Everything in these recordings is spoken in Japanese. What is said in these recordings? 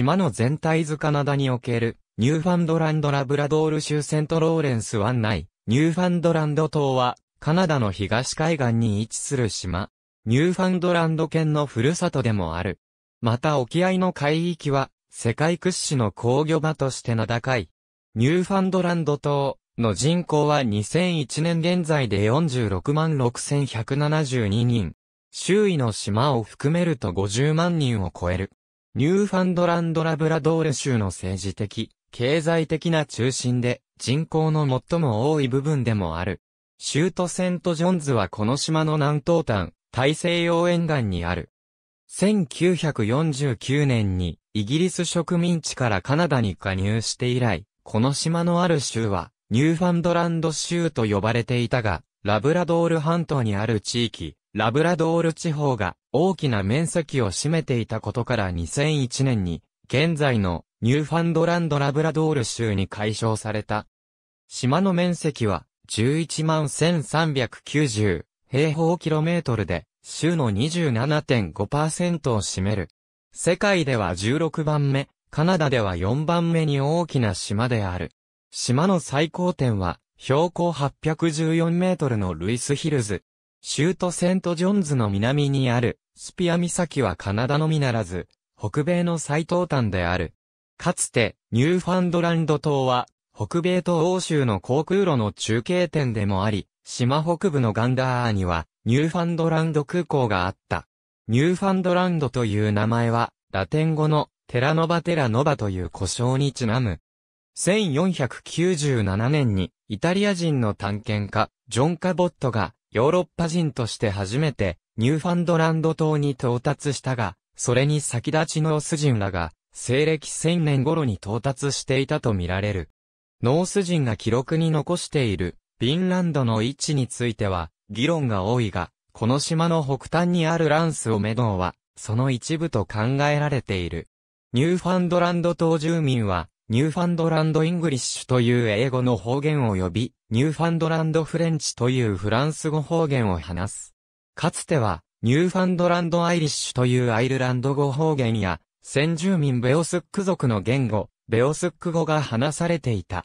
島の全体図カナダにおける、ニューファンドランドラブラドール州セントローレンス湾内、ニューファンドランド島は、カナダの東海岸に位置する島。ニューファンドランド県のふるさとでもある。また沖合の海域は、世界屈指の工業場として名高い。ニューファンドランド島の人口は2001年現在で46万6172人。周囲の島を含めると50万人を超える。ニューファンドランドラブラドール州の政治的、経済的な中心で、人口の最も多い部分でもある。州都セントジョンズはこの島の南東端、大西洋沿岸にある。1949年にイギリス植民地からカナダに加入して以来、この島のある州はニューファンドランド州と呼ばれていたが、ラブラドール半島にある地域、ラブラドール地方が大きな面積を占めていたことから2001年に、現在のニューファンドランドラブラドール州に解消された。島の面積は11万1390平方キロメートルで、州の27.5%を占める。世界では16番目、カナダでは4番目に大きな島である。島の最高点は、標高814メートルのルイスヒルズ、州都セントジョンズの南にある、スピア岬はカナダのみならず、北米の最東端である。かつて、ニューファンドランド島は、北米と欧州の航空路の中継点でもあり、島北部のガンダーには、ニューファンドランド空港があった。ニューファンドランドという名前は、ラテン語の、テラノバテラノバという故障にちなむ。1497年に、イタリア人の探検家、ジョン・カボットが、ヨーロッパ人として初めて、ニューファンドランド島に到達したが、それに先立ちノース人らが、西暦1000年頃に到達していたとみられる。ノース人が記録に残している、フィンランドの位置については、議論が多いが、この島の北端にあるランスをメドウは、その一部と考えられている。ニューファンドランド島住民は、ニューファンドランド・イングリッシュという英語の方言を呼び、ニューファンドランド・フレンチというフランス語方言を話す。かつては、ニューファンドランド・アイリッシュというアイルランド語方言や、先住民ベオスック族の言語、ベオスック語が話されていた。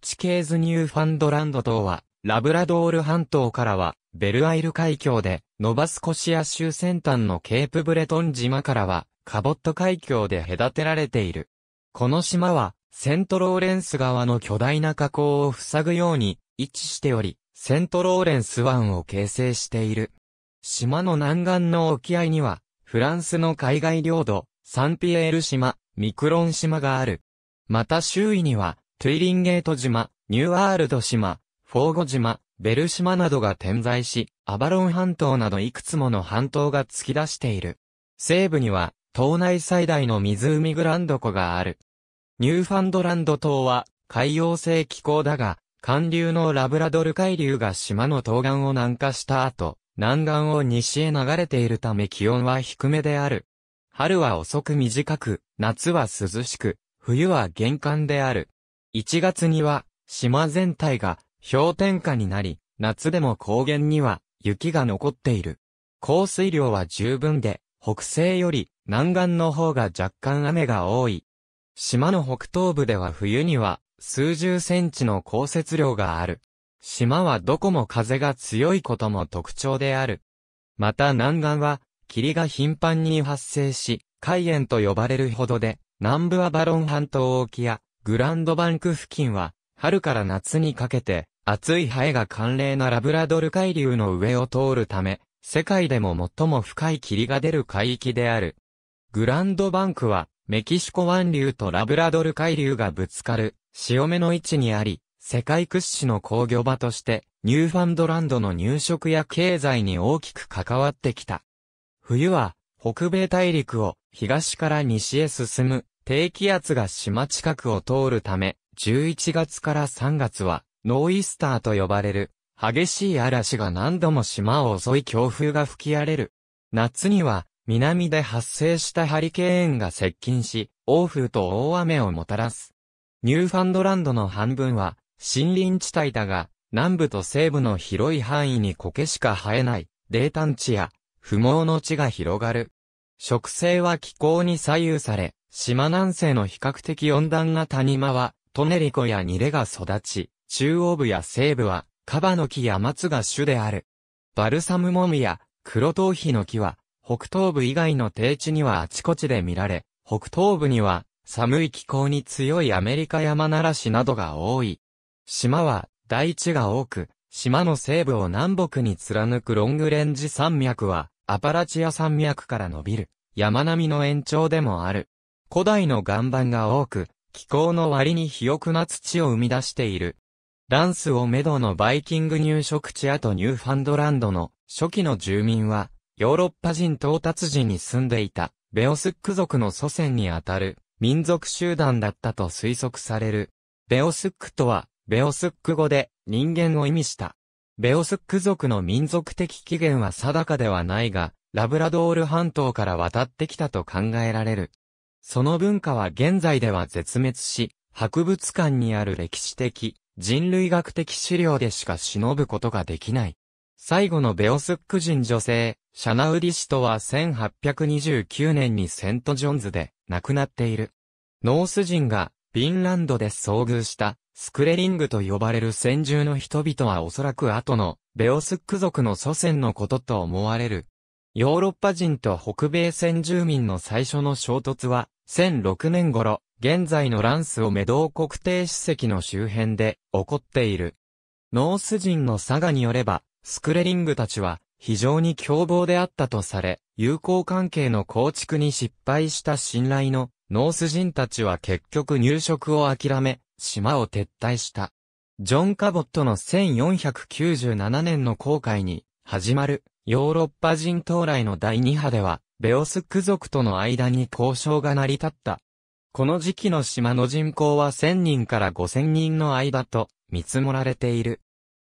地形図ニューファンドランド島は、ラブラドール半島からは、ベルアイル海峡で、ノバスコシア州先端のケープブレトン島からは、カボット海峡で隔てられている。この島は、セントローレンス川の巨大な河口を塞ぐように位置しており、セントローレンス湾を形成している。島の南岸の沖合には、フランスの海外領土、サンピエール島、ミクロン島がある。また周囲には、トゥイリンゲート島、ニューアールド島、フォーゴ島、ベル島などが点在し、アバロン半島などいくつもの半島が突き出している。西部には、島内最大の湖グランド湖がある。ニューファンドランド島は海洋性気候だが、寒流のラブラドル海流が島の東岸を南下した後、南岸を西へ流れているため気温は低めである。春は遅く短く、夏は涼しく、冬は厳寒である。1月には、島全体が氷点下になり、夏でも高原には雪が残っている。降水量は十分で、北西より南岸の方が若干雨が多い。島の北東部では冬には数十センチの降雪量がある。島はどこも風が強いことも特徴である。また南岸は霧が頻繁に発生し、海縁と呼ばれるほどで、南部はバロン半島沖やグランドバンク付近は春から夏にかけて暑いハエが寒冷なラブラドル海流の上を通るため、世界でも最も深い霧が出る海域である。グランドバンクはメキシコ湾流とラブラドル海流がぶつかる、潮目の位置にあり、世界屈指の工業場として、ニューファンドランドの入植や経済に大きく関わってきた。冬は、北米大陸を東から西へ進む低気圧が島近くを通るため、11月から3月はノーイスターと呼ばれる激しい嵐が何度も島を襲い強風が吹き荒れる。夏には南で発生したハリケーンが接近し、暴風と大雨をもたらす。ニューファンドランドの半分は森林地帯だが、南部と西部の広い範囲に苔しか生えない、泥炭地や不毛の地が広がる。植生は気候に左右され、島南西の比較的温暖な谷間は、トネリコやニレが育ち、中央部や西部は、カバノキや松が主である。バルサムモミや黒頭皮の木は、北東部以外の低地にはあちこちで見られ、北東部には寒い気候に強いアメリカ山ならしなどが多い。島は大地が多く、島の西部を南北に貫くロングレンジ山脈はアパラチア山脈から伸びる山並みの延長でもある。古代の岩盤が多く、気候の割に肥沃な土を生み出している。ランスをメドのバイキング入植地跡ニューファンドランドの初期の住民は、ヨーロッパ人到達時に住んでいた、ベオスック族の祖先にあたる、民族集団だったと推測される。ベオスックとは、ベオスック語で、人間を意味した。ベオスック族の民族的起源は定かではないが、ラブラドール半島から渡ってきたと考えられる。その文化は現在では絶滅し、博物館にある歴史的、人類学的資料でしか忍ぶことができない。最後のベオスック人女性、シャナウディ氏とは1829年にセントジョンズで亡くなっている。ノース人がフィンランドで遭遇したスクレリングと呼ばれる先住の人々はおそらく後のベオスック族の祖先のことと思われる。ヨーロッパ人と北米先住民の最初の衝突は1006年頃、現在のランスをメドー国定史跡の周辺で起こっている。ノース人の佐賀によれば、スクレリングたちは非常に凶暴であったとされ、友好関係の構築に失敗した信頼のノース人たちは結局入植を諦め、島を撤退した。ジョン・カボットの1497年の航海に始まるヨーロッパ人到来の第2波では、ベオスク族との間に交渉が成り立った。この時期の島の人口は1000人から5000人の間と見積もられている。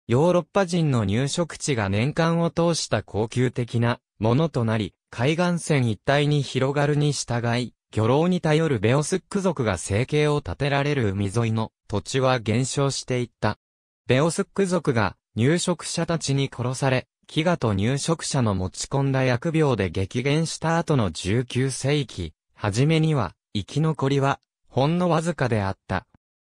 ヨーロッパ人の入植地が年間を通した高級的なものとなり、海岸線一帯に広がるに従い、漁労に頼るベオスック族が生計を立てられる海沿いの土地は減少していった。ベオスック族が入植者たちに殺され、飢餓と入植者の持ち込んだ疫病で激減した後の19世紀、初めには生き残りはほんのわずかであった。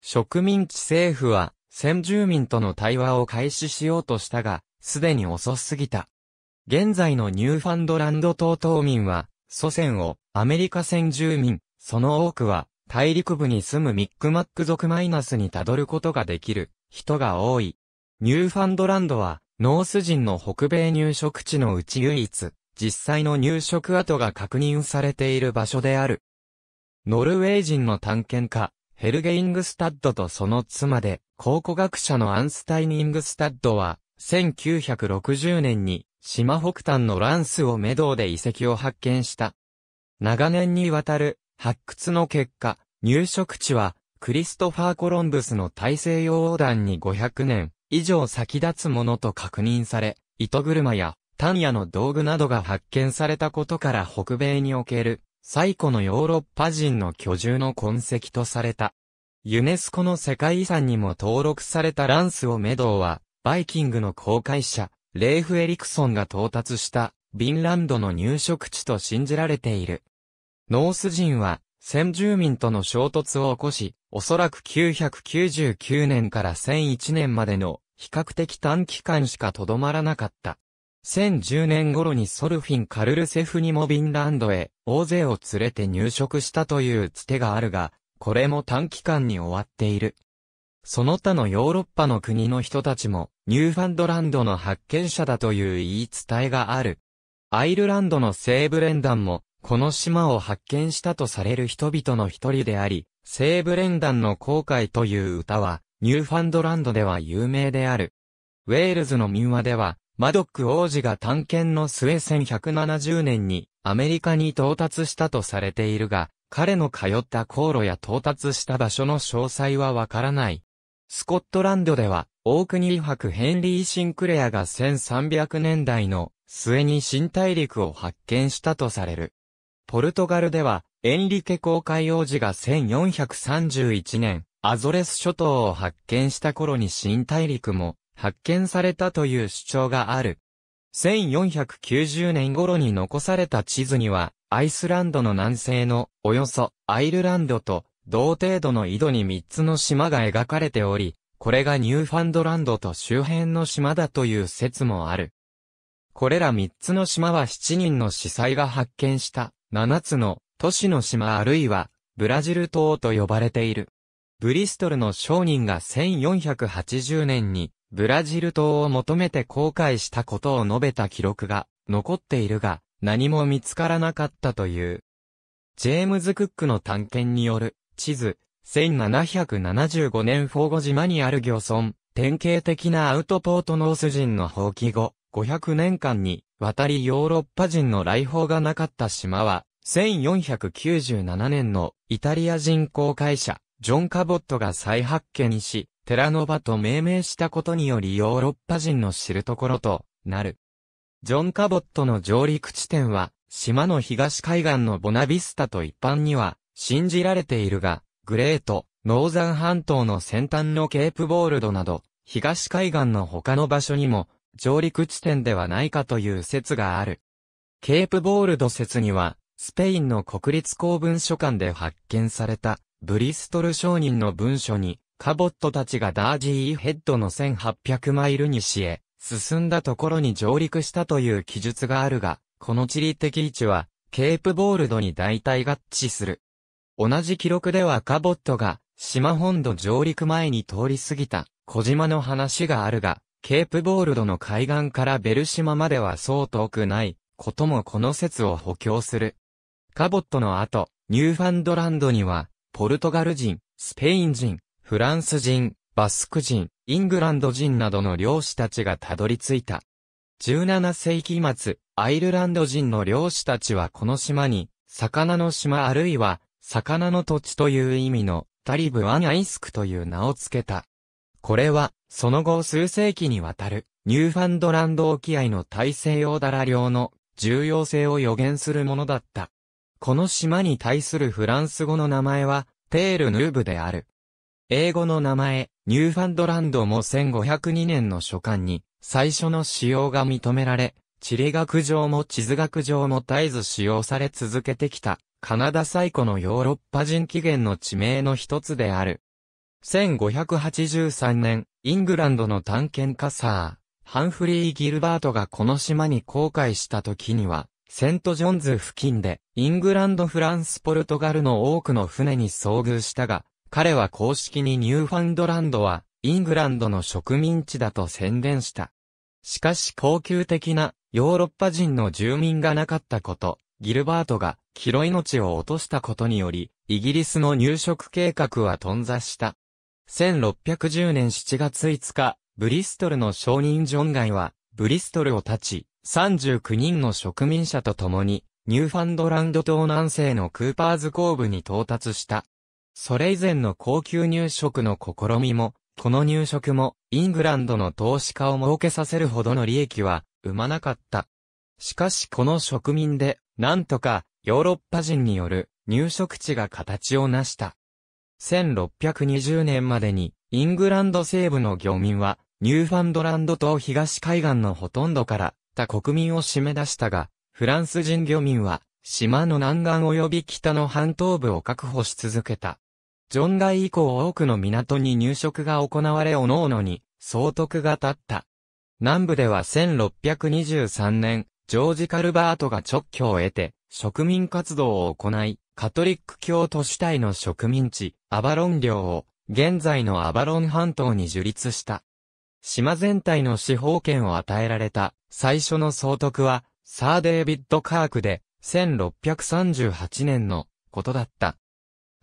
植民地政府は先住民との対話を開始しようとしたが、すでに遅すぎた。現在のニューファンドランド島島民は、祖先をアメリカ先住民、その多くは、大陸部に住むミックマック族マイナスにたどることができる人が多い。ニューファンドランドは、ノース人の北米入植地のうち唯一、実際の入植跡が確認されている場所である。ノルウェー人の探検家、ヘルゲイングスタッドとその妻で、考古学者のアンスタイニングスタッドは、1960年に、島北端のランスをメドウで遺跡を発見した。長年にわたる発掘の結果、入植地は、クリストファー・コロンブスの大西洋横断に500年以上先立つものと確認され、糸車や単野の道具などが発見されたことから北米における最古のヨーロッパ人の居住の痕跡とされた。ユネスコの世界遺産にも登録されたランスオメドウは、バイキングの航海者、レーフ・エリクソンが到達した、ビンランドの入植地と信じられている。ノース人は、先住民との衝突を起こし、おそらく999年から1001年までの比較的短期間しかとどまらなかった。1010年頃にソルフィン・カルルセフにもビンランドへ大勢を連れて入植したというつてがあるが、これも短期間に終わっている。その他のヨーロッパの国の人たちも、ニューファンドランドの発見者だという言い伝えがある。アイルランドの西部連団も、この島を発見したとされる人々の一人であり、西部連団の航海という歌は、ニューファンドランドでは有名である。ウェールズの民話では、マドック王子が探検の末1170年にアメリカに到達したとされているが、彼の通った航路や到達した場所の詳細はわからない。スコットランドでは、オークニー博ヘンリー・シンクレアが1300年代の末に新大陸を発見したとされる。ポルトガルでは、エンリケ公海王子が1431年、アゾレス諸島を発見した頃に新大陸も発見されたという主張がある。1490年頃に残された地図には、アイスランドの南西の、およそ、アイルランドと、同程度の緯度に3つの島が描かれており、これがニューファンドランドと周辺の島だという説もある。これら3つの島は7人の司祭が発見した7つの都市の島あるいはブラジル島と呼ばれている。ブリストルの商人が1480年にブラジル島を求めて航海したことを述べた記録が残っているが、何も見つからなかったという。ジェームズ・クックの探検による地図、1775年フォーゴ島にある漁村、典型的なアウトポートノース人の放棄後、500年間に渡りヨーロッパ人の来訪がなかった島は、1497年のイタリア人航海者、ジョン・カボットが再発見し、テラノバと命名したことによりヨーロッパ人の知るところとなる。ジョン・カボットの上陸地点は、島の東海岸のボナビスタと一般には、信じられているが、グレート、ノーザン半島の先端のケープボールドなど、東海岸の他の場所にも、上陸地点ではないかという説がある。ケープボールド説には、スペインの国立公文書館で発見された、ブリストル商人の文書に、カボットたちがダージーヘッドの1800マイル西へ、進んだところに上陸したという記述があるが、この地理的位置は、ケープボールドに大体合致する。同じ記録ではカボットが、島本土上陸前に通り過ぎた、小島の話があるが、ケープボールドの海岸からベル島まではそう遠くない、こともこの説を補強する。カボットの後、ニューファンドランドには、ポルトガル人、スペイン人、フランス人、バスク人、イングランド人などの漁師たちがたどり着いた。17世紀末、アイルランド人の漁師たちはこの島に、魚の島あるいは、魚の土地という意味の、タリブ・アン・アイスクという名を付けた。これは、その後数世紀にわたる、ニューファンドランド沖合の大西洋ダラ漁の重要性を予言するものだった。この島に対するフランス語の名前は、テール・ヌーブである。英語の名前、ニューファンドランドも1502年の書簡に、最初の使用が認められ、地理学上も地図学上も絶えず使用され続けてきた、カナダ最古のヨーロッパ人起源の地名の一つである。1583年、イングランドの探検家サー、ハンフリー・ギルバートがこの島に航海した時には、セントジョンズ付近で、イングランド・フランス・ポルトガルの多くの船に遭遇したが、彼は公式にニューファンドランドは、イングランドの植民地だと宣伝した。しかし高級的なヨーロッパ人の住民がなかったこと、ギルバートがキロ命を落としたことにより、イギリスの入植計画は頓挫した。1610年7月5日、ブリストルの商人ジョンガイは、ブリストルを立ち、39人の植民者と共に、ニューファンドランド島南西のクーパーズ工部に到達した。それ以前の高級入植の試みも、この入植も、イングランドの投資家を儲けさせるほどの利益は、生まなかった。しかしこの植民で、なんとか、ヨーロッパ人による入植地が形を成した。1620年までに、イングランド西部の漁民は、ニューファンドランド島東海岸のほとんどから、他国民を締め出したが、フランス人漁民は、島の南岸及び北の半島部を確保し続けた。ジョン代以降多くの港に入植が行われおのおのに総督が立った。南部では1623年、ジョージ・カルバートが直居を得て、植民活動を行い、カトリック教都市体の植民地、アバロン領を、現在のアバロン半島に樹立した。島全体の司法権を与えられた、最初の総督は、サー・デービッド・カークで、1638年のことだった。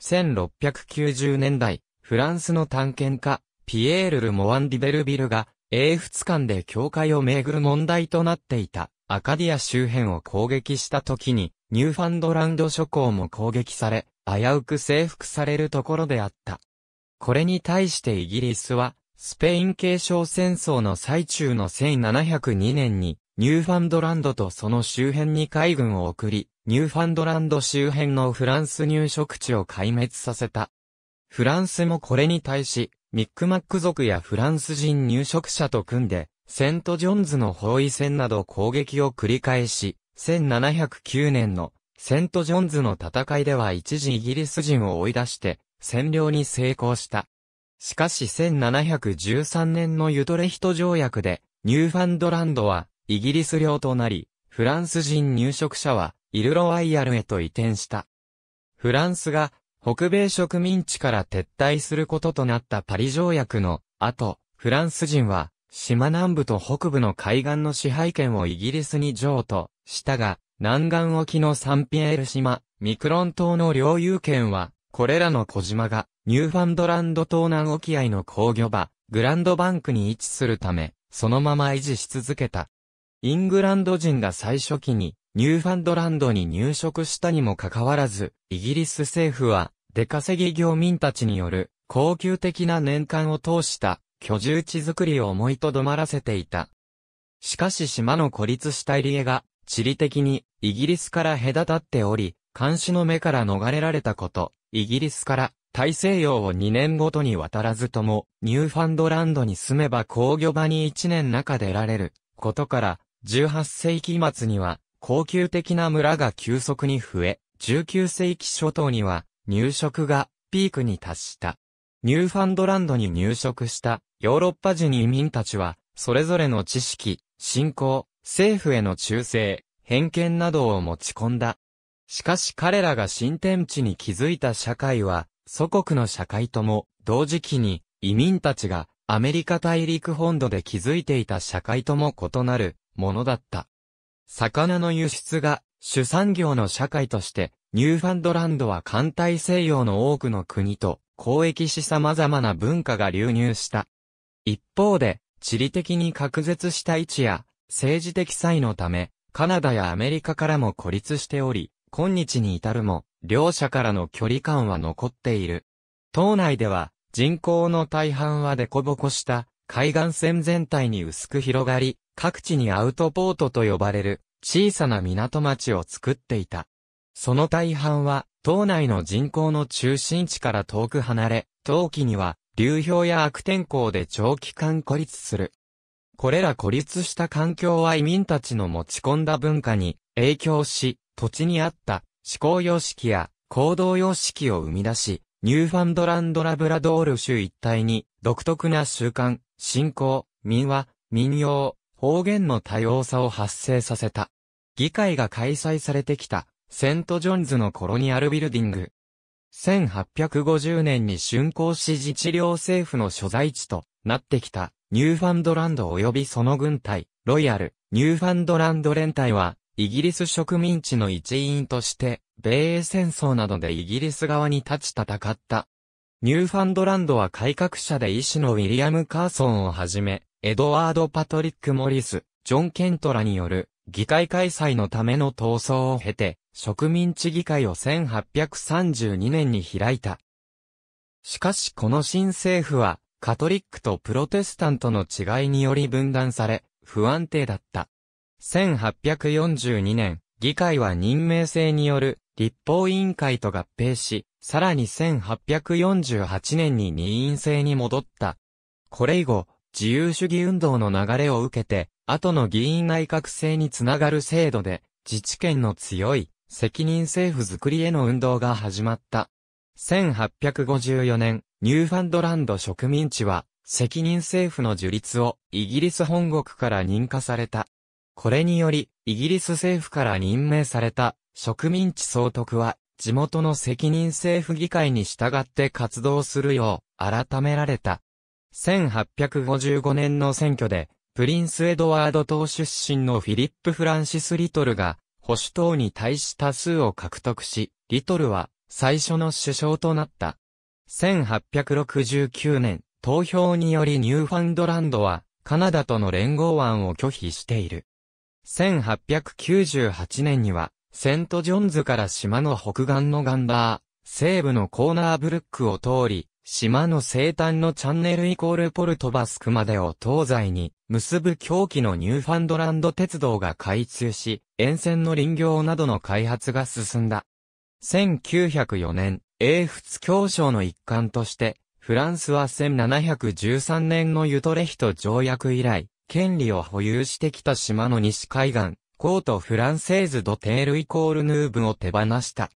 1690年代、フランスの探検家、ピエール・ル・モアン・ディベルビルが、英仏間で境界をめぐる問題となっていた、アカディア周辺を攻撃した時に、ニューファンドランド諸港も攻撃され、危うく征服されるところであった。これに対してイギリスは、スペイン継承戦争の最中の1702年に、ニューファンドランドとその周辺に海軍を送り、ニューファンドランド周辺のフランス入植地を壊滅させた。フランスもこれに対し、ミックマック族やフランス人入植者と組んで、セントジョンズの包囲戦など攻撃を繰り返し、1709年のセントジョンズの戦いでは一時イギリス人を追い出して、占領に成功した。しかし1713年のユトレヒト条約で、ニューファンドランドはイギリス領となり、フランス人入植者はイルロワイヤルへと移転した。フランスが北米植民地から撤退することとなったパリ条約の後、フランス人は島南部と北部の海岸の支配権をイギリスに譲渡したが、南岸沖のサンピエール島、ミクロン島の領有権は、これらの小島が、ニューファンドランド島南沖合の工業場、グランドバンクに位置するため、そのまま維持し続けた。イングランド人が最初期に、ニューファンドランドに入植したにもかかわらず、イギリス政府は、出稼ぎ業民たちによる、恒久的な年間を通した、居住地づくりを思いとどまらせていた。しかし島の孤立した入り江が、地理的に、イギリスから隔たっており、監視の目から逃れられたこと、イギリスから、大西洋を2年ごとに渡らずとも、ニューファンドランドに住めば工業場に1年中出られる、ことから、18世紀末には、高級的な村が急速に増え、19世紀初頭には入植がピークに達した。ニューファンドランドに入植したヨーロッパ人移民たちは、それぞれの知識、信仰、政府への忠誠、偏見などを持ち込んだ。しかし彼らが新天地に築いた社会は、祖国の社会とも、同時期に移民たちがアメリカ大陸本土で築いていた社会とも異なるものだった。魚の輸出が主産業の社会として、ニューファンドランドは艦隊西洋の多くの国と交易し様々な文化が流入した。一方で、地理的に隔絶した位置や政治的際のため、カナダやアメリカからも孤立しており、今日に至るも、両者からの距離感は残っている。島内では、人口の大半はデコボコした、海岸線全体に薄く広がり、各地にアウトポートと呼ばれる小さな港町を作っていた。その大半は、島内の人口の中心地から遠く離れ、冬季には、流氷や悪天候で長期間孤立する。これら孤立した環境は移民たちの持ち込んだ文化に影響し、土地にあった思考様式や行動様式を生み出し、ニューファンドランドラブラドール州一帯に独特な習慣、信仰、民話、民謡、方言の多様さを発生させた。議会が開催されてきた、セントジョンズのコロニアルビルディング。1850年に竣工し自治領政府の所在地となってきた、ニューファンドランド及びその軍隊、ロイヤル、ニューファンドランド連隊は、イギリス植民地の一員として、米英戦争などでイギリス側に立ち戦った。ニューファンドランドは改革者で医師のウィリアム・カーソンをはじめ、エドワード・パトリック・モリス、ジョン・ケントラによる議会開催のための闘争を経て、植民地議会を1832年に開いた。しかしこの新政府は、カトリックとプロテスタントの違いにより分断され、不安定だった。1842年、議会は任命制による立法委員会と合併し、さらに1848年に任員制に戻った。これ以後、自由主義運動の流れを受けて、後の議員内閣制につながる制度で、自治権の強い、責任政府づくりへの運動が始まった。1854年、ニューファンドランド植民地は、責任政府の樹立をイギリス本国から認可された。これにより、イギリス政府から任命された植民地総督は、地元の責任政府議会に従って活動するよう改められた。1855年の選挙で、プリンス・エドワード党出身のフィリップ・フランシス・リトルが、保守党に対し多数を獲得し、リトルは最初の首相となった。1869年、投票によりニューファンドランドは、カナダとの連合案を拒否している。1898年には、セントジョンズから島の北岸のガンダー、西部のコーナーブルックを通り、島の西端のチャンネルイコールポルトバスクまでを東西に結ぶ狂気のニューファンドランド鉄道が開通し、沿線の林業などの開発が進んだ。1904年、英仏協商の一環として、フランスは1713年のユトレヒト条約以来、権利を保有してきた島の西海岸、コート・フランセーズ・ド・テール・イコール・ヌーブを手放した。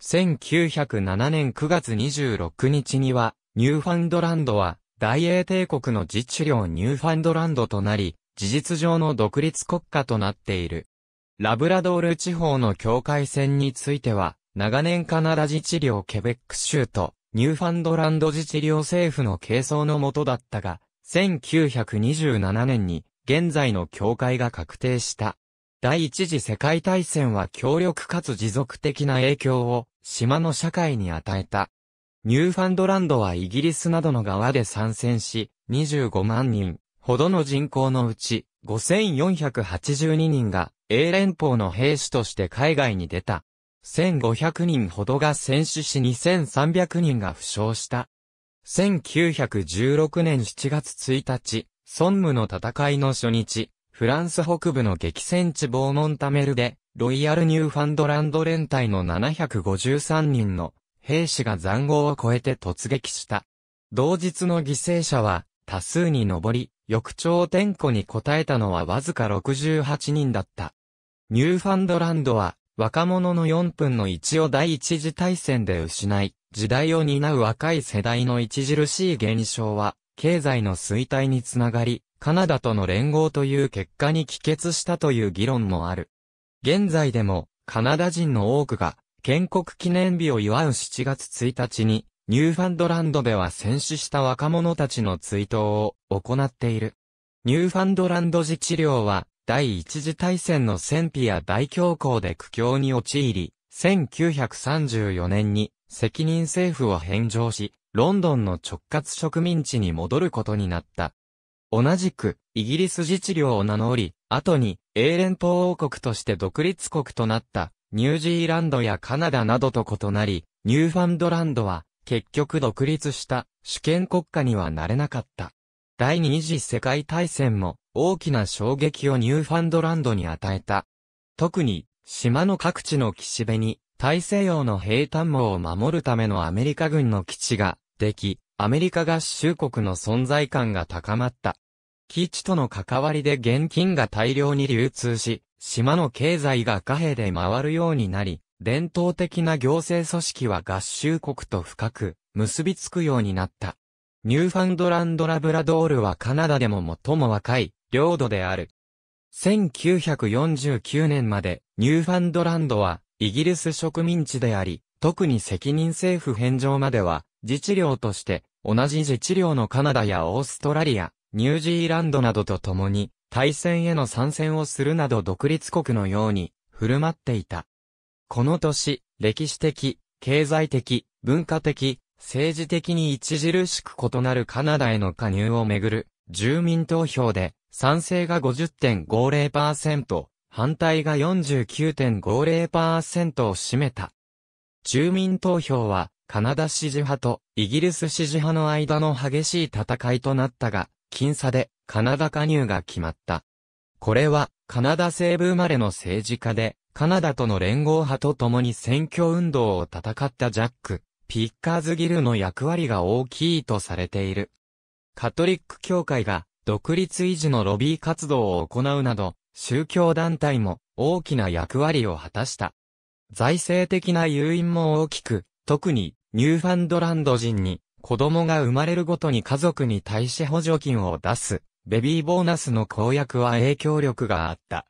1907年9月26日には、ニューファンドランドは、大英帝国の自治領ニューファンドランドとなり、事実上の独立国家となっている。ラブラドール地方の境界線については、長年カナダ自治領ケベック州と、ニューファンドランド自治領政府の係争のもとだったが、1927年に、現在の境界が確定した。第一次世界大戦は強力かつ持続的な影響を島の社会に与えた。ニューファンドランドはイギリスなどの側で参戦し、25万人ほどの人口のうち、5482人が英連邦の兵士として海外に出た。1500人ほどが戦死し2300人が負傷した。1916年7月1日、孫武の戦いの初日、フランス北部の激戦地ボーモンタメルで、ロイヤルニューファンドランド連隊の753人の兵士が残壕を越えて突撃した。同日の犠牲者は多数に上り、翌朝天候に応えたのはわずか68人だった。ニューファンドランドは若者の4分の1を第一次大戦で失い、時代を担う若い世代の著しい減少は、経済の衰退につながり、カナダとの連合という結果に帰結したという議論もある。現在でも、カナダ人の多くが、建国記念日を祝う7月1日に、ニューファンドランドでは戦死した若者たちの追悼を行っている。ニューファンドランド自治領は、第一次大戦の戦費や大恐慌で苦境に陥り、1934年に責任政府を返上し、ロンドンの直轄植民地に戻ることになった。同じく、イギリス自治領を名乗り、後に、英連邦王国として独立国となった、ニュージーランドやカナダなどと異なり、ニューファンドランドは、結局独立した、主権国家にはなれなかった。第二次世界大戦も、大きな衝撃をニューファンドランドに与えた。特に、島の各地の岸辺に、大西洋の平坦網を守るためのアメリカ軍の基地が、でき、アメリカ合衆国の存在感が高まった。基地との関わりで現金が大量に流通し、島の経済が貨幣で回るようになり、伝統的な行政組織は合衆国と深く結びつくようになった。ニューファンドランドラブラドールはカナダでも最も若い領土である。1949年までニューファンドランドはイギリス植民地であり、特に責任政府返上までは自治領として、同じ自治領のカナダやオーストラリア、ニュージーランドなどと共に、対戦への参戦をするなど独立国のように、振る舞っていた。この年、歴史的、経済的、文化的、政治的に著しく異なるカナダへの加入をめぐる、住民投票で、賛成が50.50%、反対が49.50%を占めた。住民投票は、カナダ支持派とイギリス支持派の間の激しい戦いとなったが、僅差でカナダ加入が決まった。これはカナダ西部生まれの政治家で、カナダとの連合派と共に選挙運動を戦ったジャック、ピッカーズギルの役割が大きいとされている。カトリック教会が独立維持のロビー活動を行うなど、宗教団体も大きな役割を果たした。財政的な誘引も大きく、特にニューファンドランド人に、子供が生まれるごとに家族に対し補助金を出す、ベビーボーナスの公約は影響力があった。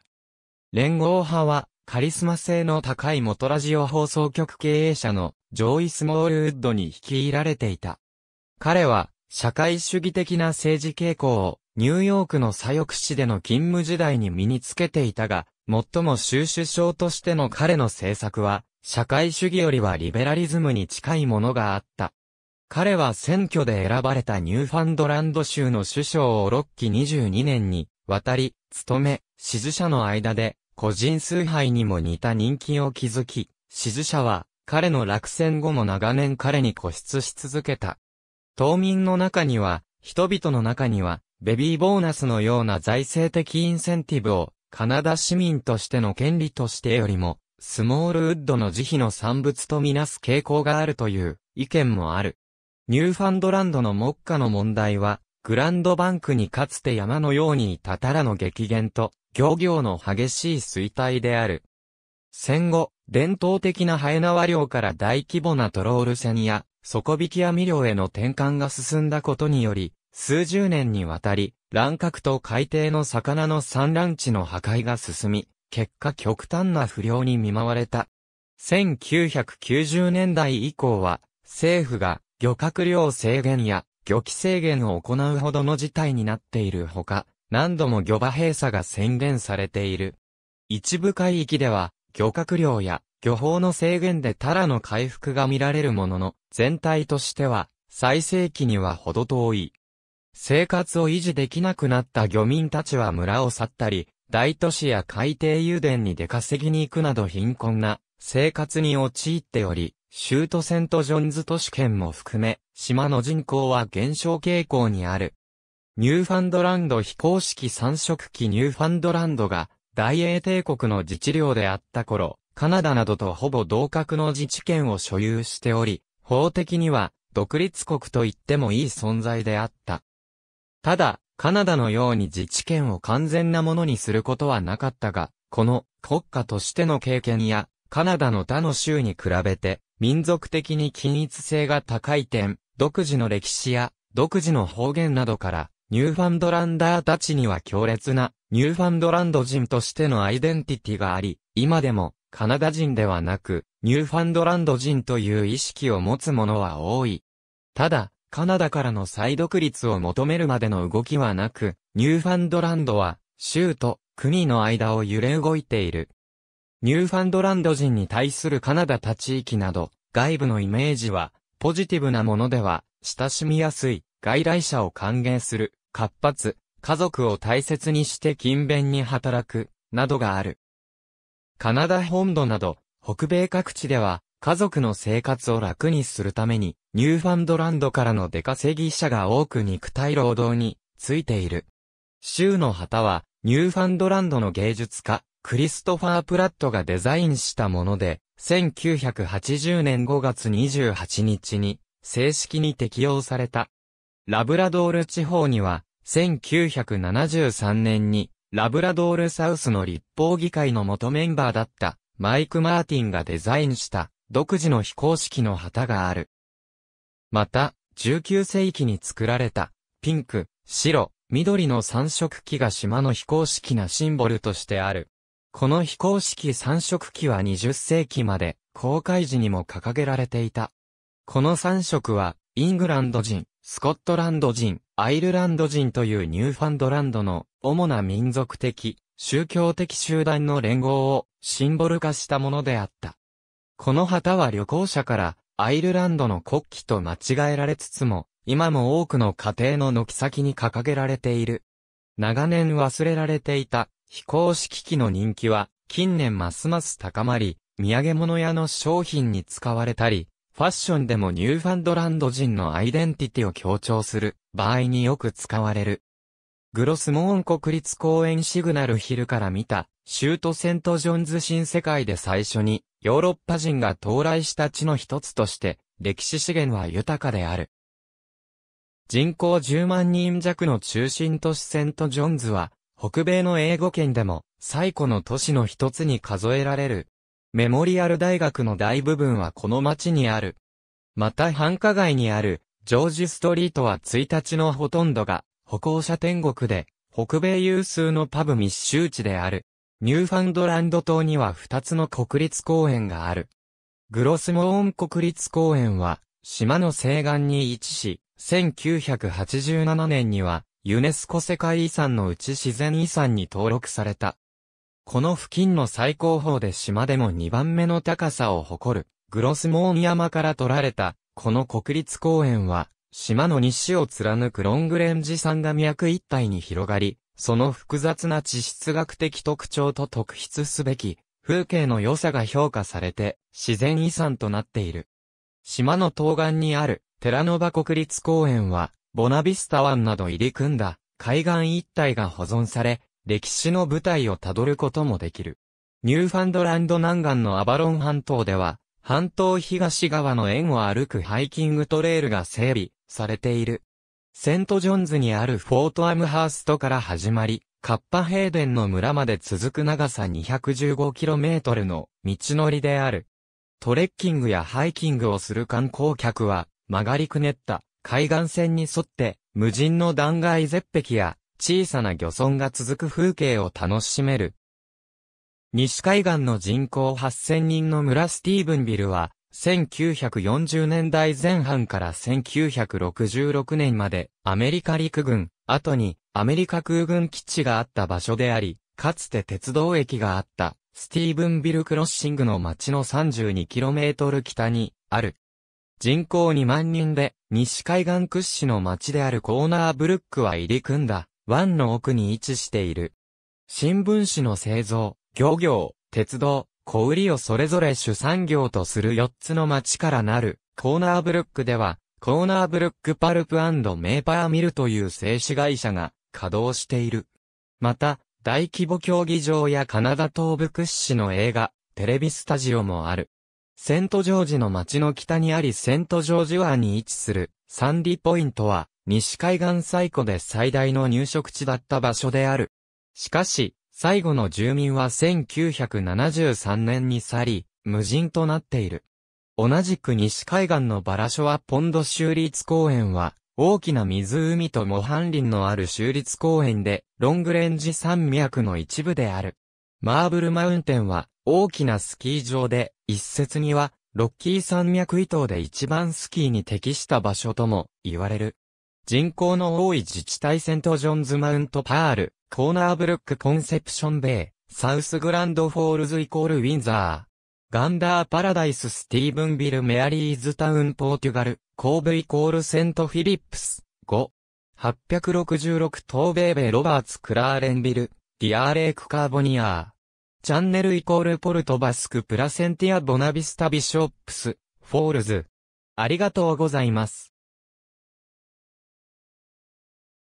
連合派は、カリスマ性の高い元ラジオ放送局経営者のジョイ・スモールウッドに率いられていた。彼は、社会主義的な政治傾向を、ニューヨークの左翼市での勤務時代に身につけていたが、最も収首相としての彼の政策は、社会主義よりはリベラリズムに近いものがあった。彼は選挙で選ばれたニューファンドランド州の首相を6期22年に渡り、務め、支持者の間で、個人崇拝にも似た人気を築き、支持者は、彼の落選後も長年彼に固執し続けた。島民の中には、人々の中には、ベビーボーナスのような財政的インセンティブを、カナダ市民としての権利としてよりも、スモールウッドの慈悲の産物とみなす傾向があるという意見もある。ニューファンドランドの目下の問題は、グランドバンクにかつて山のようにいたたらの激減と、漁業の激しい衰退である。戦後、伝統的なハエナワ漁から大規模なトロール船や、底引き網漁への転換が進んだことにより、数十年にわたり、乱獲と海底の魚の産卵地の破壊が進み、結果極端な不良に見舞われた。1990年代以降は、政府が漁獲量制限や漁期制限を行うほどの事態になっているほか、何度も漁場閉鎖が宣言されている。一部海域では、漁獲量や漁法の制限でタラの回復が見られるものの、全体としては、最盛期にはほど遠い。生活を維持できなくなった漁民たちは村を去ったり、大都市や海底油田に出稼ぎに行くなど貧困な生活に陥っており、州都セントジョンズ都市圏も含め、島の人口は減少傾向にある。ニューファンドランド非公式三色機ニューファンドランドが大英帝国の自治領であった頃、カナダなどとほぼ同格の自治権を所有しており、法的には独立国と言ってもいい存在であった。ただ、カナダのように自治権を完全なものにすることはなかったが、この国家としての経験や、カナダの他の州に比べて、民族的に均一性が高い点、独自の歴史や、独自の方言などから、ニューファンドランダーたちには強烈な、ニューファンドランド人としてのアイデンティティがあり、今でも、カナダ人ではなく、ニューファンドランド人という意識を持つ者は多い。ただ、カナダからの再独立を求めるまでの動きはなく、ニューファンドランドは、州と国の間を揺れ動いている。ニューファンドランド人に対するカナダ他地域など、外部のイメージは、ポジティブなものでは、親しみやすい、外来者を歓迎する、活発、家族を大切にして勤勉に働く、などがある。カナダ本土など、北米各地では、家族の生活を楽にするために、ニューファンドランドからの出稼ぎ者が多く肉体労働についている。州の旗は、ニューファンドランドの芸術家、クリストファー・プラットがデザインしたもので、1980年5月28日に正式に適用された。ラブラドール地方には、1973年にラブラドールサウスの立法議会の元メンバーだったマイク・マーティンがデザインした独自の非公式の旗がある。また、19世紀に作られた、ピンク、白、緑の三色旗が島の非公式なシンボルとしてある。この非公式三色旗は20世紀まで、公開時にも掲げられていた。この三色は、イングランド人、スコットランド人、アイルランド人というニューファンドランドの主な民族的、宗教的集団の連合をシンボル化したものであった。この旗は旅行者からアイルランドの国旗と間違えられつつも、今も多くの家庭の軒先に掲げられている。長年忘れられていた非公式機の人気は、近年ますます高まり、土産物屋の商品に使われたり、ファッションでもニューファンドランド人のアイデンティティを強調する場合によく使われる。グロスモーン国立公園シグナルヒルから見た州都セントジョンズ新世界で最初にヨーロッパ人が到来した地の一つとして歴史資源は豊かである。人口10万人弱の中心都市セントジョンズは北米の英語圏でも最古の都市の一つに数えられる。メモリアル大学の大部分はこの町にある。また繁華街にあるジョージストリートは1日のほとんどが歩行者天国で北米有数のパブ密集地である。ニューファンドランド島には2つの国立公園がある。グロスモーン国立公園は、島の西岸に位置し、1987年には、ユネスコ世界遺産のうち自然遺産に登録された。この付近の最高峰で島でも2番目の高さを誇る、グロスモーン山から取られた、この国立公園は、島の西を貫くロングレンジ山が脈一帯に広がり、その複雑な地質学的特徴と特筆すべき、風景の良さが評価されて、自然遺産となっている。島の東岸にある、寺ノ場国立公園は、ボナビスタ湾など入り組んだ、海岸一帯が保存され、歴史の舞台をたどることもできる。ニューファンドランド南岸のアバロン半島では、半島東側の円を歩くハイキングトレイルが整備されている。セントジョンズにあるフォートアムハーストから始まり、カッパヘデンの村まで続く長さ 215km の道のりである。トレッキングやハイキングをする観光客は、曲がりくねった海岸線に沿って、無人の断崖絶壁や小さな漁村が続く風景を楽しめる。西海岸の人口8000人の村スティーブンビルは、1940年代前半から1966年までアメリカ陸軍、後にアメリカ空軍基地があった場所であり、かつて鉄道駅があったスティーブンビルクロッシングの街の 32km 北にある。人口2万人で西海岸屈指の街であるコーナーブルックは入り組んだ湾の奥に位置している。新聞紙の製造、漁業、鉄道、小売をそれぞれ主産業とする4つの町からなる、コーナーブルックでは、コーナーブルックパルプメーパーミルという製紙会社が稼働している。また、大規模競技場やカナダ東部屈指の映画、テレビスタジオもある。セントジョージの町の北にありセントジョージ湾に位置するサンディポイントは西海岸最古で最大の入植地だった場所である。しかし、最後の住民は1973年に去り、無人となっている。同じく西海岸のバラショワポンド州立公園は、大きな湖と模範林のある州立公園で、ロングレンジ山脈の一部である。マーブルマウンテンは、大きなスキー場で、一説には、ロッキー山脈伊東で一番スキーに適した場所とも言われる。人口の多い自治体セントジョンズマウントパール、コーナーブルックコンセプションベイ、サウスグランドフォールズイコールウィンザー。ガンダーパラダイススティーブンビルメアリーズタウンポーテュガル、コーブイコールセントフィリップス、5。866東米米ロバーツクラーレンビル、ディアーレイクカーボニアー。チャンネルイコールポルトバスクプラセンティアボナビスタビショップス、フォールズ。ありがとうございます。